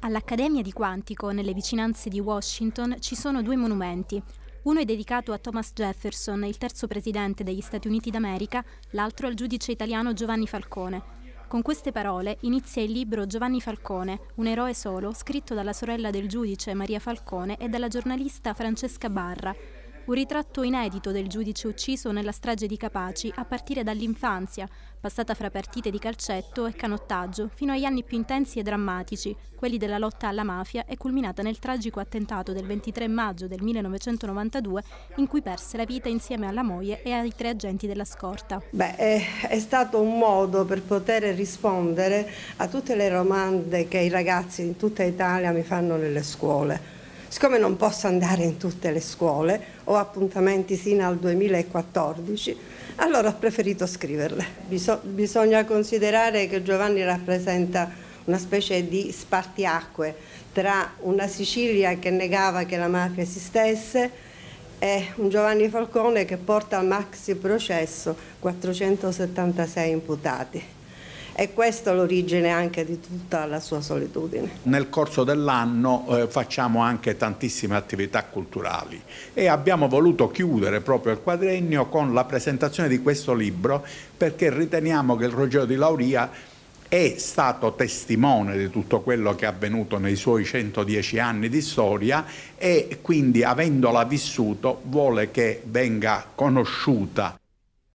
All'Accademia di Quantico, nelle vicinanze di Washington, ci sono due monumenti. Uno è dedicato a Thomas Jefferson, il terzo presidente degli Stati Uniti d'America, l'altro al giudice italiano Giovanni Falcone. Con queste parole inizia il libro Giovanni Falcone, un eroe solo, scritto dalla sorella del giudice Maria Falcone e dalla giornalista Francesca Barra, un ritratto inedito del giudice ucciso nella strage di Capaci a partire dall'infanzia, passata fra partite di calcetto e canottaggio, fino agli anni più intensi e drammatici, quelli della lotta alla mafia e culminata nel tragico attentato del 23 maggio del 1992 in cui perse la vita insieme alla moglie e ai tre agenti della scorta. Beh, è, è stato un modo per poter rispondere a tutte le domande che i ragazzi in tutta Italia mi fanno nelle scuole Siccome non posso andare in tutte le scuole, ho appuntamenti sino al 2014, allora ho preferito scriverle. Biso bisogna considerare che Giovanni rappresenta una specie di spartiacque tra una Sicilia che negava che la mafia esistesse e un Giovanni Falcone che porta al maxi processo 476 imputati è questa l'origine anche di tutta la sua solitudine. Nel corso dell'anno eh, facciamo anche tantissime attività culturali e abbiamo voluto chiudere proprio il quadrennio con la presentazione di questo libro perché riteniamo che il Ruggero di Lauria è stato testimone di tutto quello che è avvenuto nei suoi 110 anni di storia e quindi avendola vissuto vuole che venga conosciuta.